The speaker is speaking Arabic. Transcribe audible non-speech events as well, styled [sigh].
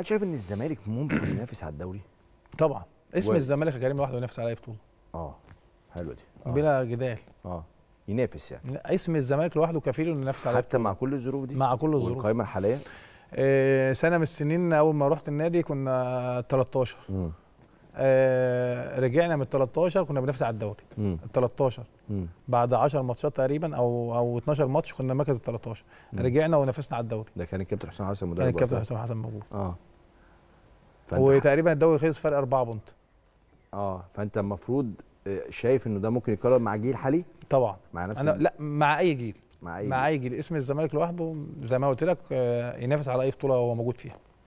هل شايف ان الزمالك ممكن [clears throat] ينافس على الدوري؟ طبعا اسم و... الزمالك يا كريم لوحده ينافس على اي بطوله اه حلوه دي آه. بلا جدال اه ينافس يعني اسم الزمالك لوحده كفيل انه ينافس على حتى مع كل الظروف دي مع كل الظروف والقائمه الحاليه آه سنه من السنين اول ما رحت النادي كنا 13 مم. آه، رجعنا من 13 كنا بنفس على الدوري ال 13 بعد 10 ماتشات تقريبا او او 12 ماتش كنا مركز ال 13 رجعنا ونافسنا على الدوري ده كان الكابتن حسام حسن مدرب كان الكابتن حسام حسن موجود اه وتقريبا الدوري خلص فرق 4 بونت اه فانت المفروض آه، شايف انه ده ممكن يتكرر مع جيل حالي طبعا مع نفس أنا لا مع اي جيل مع اي مع جيل, جيل. اسم الزمالك لوحده زي ما قلت لك آه ينافس على اي بطوله هو موجود فيها